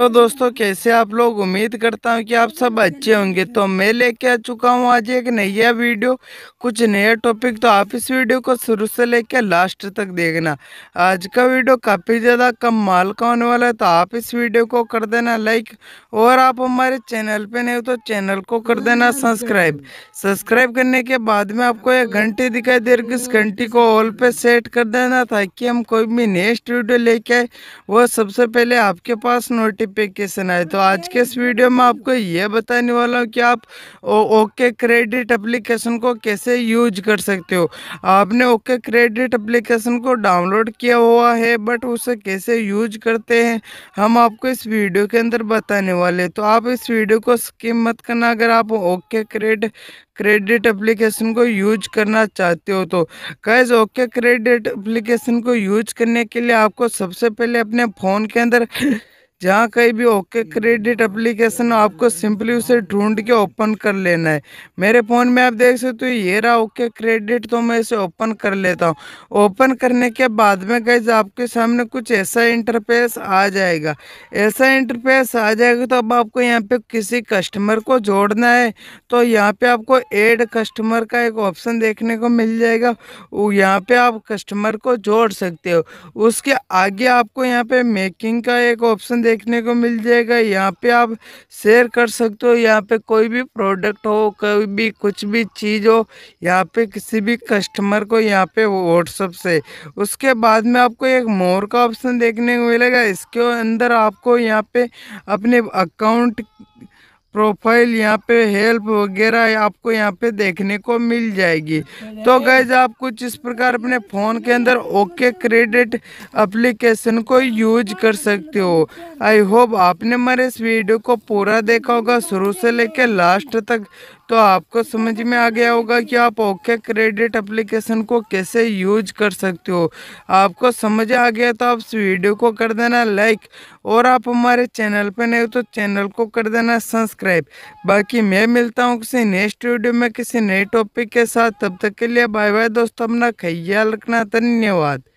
तो दोस्तों कैसे आप लोग उम्मीद करता हूँ कि आप सब अच्छे होंगे तो मैं लेके आ चुका हूँ आज एक नया वीडियो कुछ नया टॉपिक तो आप इस वीडियो को शुरू से लेके लास्ट तक देखना आज का वीडियो काफ़ी ज़्यादा कम माल का होने वाला है तो आप इस वीडियो को कर देना लाइक और आप हमारे चैनल पे नहीं हो तो चैनल को कर देना सब्सक्राइब सब्सक्राइब करने के बाद में आपको एक घंटी दिखाई दे रही इस घंटी को ऑल पे सेट कर देना ताकि हम कोई भी नेक्स्ट वीडियो लेके आए वो सबसे पहले आपके पास नोटिफिक वेरिफिकेशन आए तो आज के इस वीडियो में आपको ये बताने वाला हूँ कि आप ओके क्रेडिट एप्लीकेशन को कैसे यूज कर सकते हो आपने ओके क्रेडिट एप्लीकेशन को डाउनलोड किया हुआ है बट उसे कैसे यूज करते हैं हम आपको इस वीडियो के अंदर बताने वाले तो आप इस वीडियो को स्किप मत करना अगर आप ओके क्रेड क्रेडिट एप्लीकेशन को यूज करना चाहते हो तो कैज़ ओके क्रेडिट एप्लीकेशन को यूज करने के लिए आपको सबसे पहले अपने फ़ोन के अंदर जहाँ कहीं भी ओके क्रेडिट एप्लीकेशन आपको सिंपली उसे ढूंढ के ओपन कर लेना है मेरे फ़ोन में आप देख सकते हो ये रहा ओके क्रेडिट तो मैं इसे ओपन कर लेता हूँ ओपन करने के बाद में गैज आपके सामने कुछ ऐसा इंटरफेस आ जाएगा ऐसा इंटरफेस आ जाएगा तो अब आपको यहाँ पे किसी कस्टमर को जोड़ना है तो यहाँ पे आपको एड कस्टमर का एक ऑप्शन देखने को मिल जाएगा यहाँ पे आप कस्टमर को जोड़ सकते हो उसके आगे आपको यहाँ पे मेकिंग का एक ऑप्शन देखने को मिल जाएगा यहाँ पे आप शेयर कर सकते हो यहाँ पे कोई भी प्रोडक्ट हो कोई भी कुछ भी चीज़ हो यहाँ पे किसी भी कस्टमर को यहाँ पे व्हाट्सअप से उसके बाद में आपको एक मोर का ऑप्शन देखने को मिलेगा इसके अंदर आपको यहाँ पे अपने अकाउंट प्रोफाइल यहाँ पे हेल्प वगैरह आपको यहाँ पे देखने को मिल जाएगी तो गैज आप कुछ इस प्रकार अपने फ़ोन के अंदर ओके क्रेडिट एप्लीकेशन को यूज कर सकते हो आई होप आपने हमारे इस वीडियो को पूरा देखा होगा शुरू से लेकर लास्ट तक तो आपको समझ में आ गया होगा कि आप ओके क्रेडिट एप्लीकेशन को कैसे यूज कर सकते हो आपको समझ आ गया तो आप इस वीडियो को कर देना लाइक और आप हमारे चैनल पर नए हो तो चैनल को कर देना सब्सक्राइब बाकी मैं मिलता हूँ किसी नेक्स्ट वीडियो में किसी नए टॉपिक के साथ तब तक के लिए बाय बाय दोस्तों अपना ख्याल रखना धन्यवाद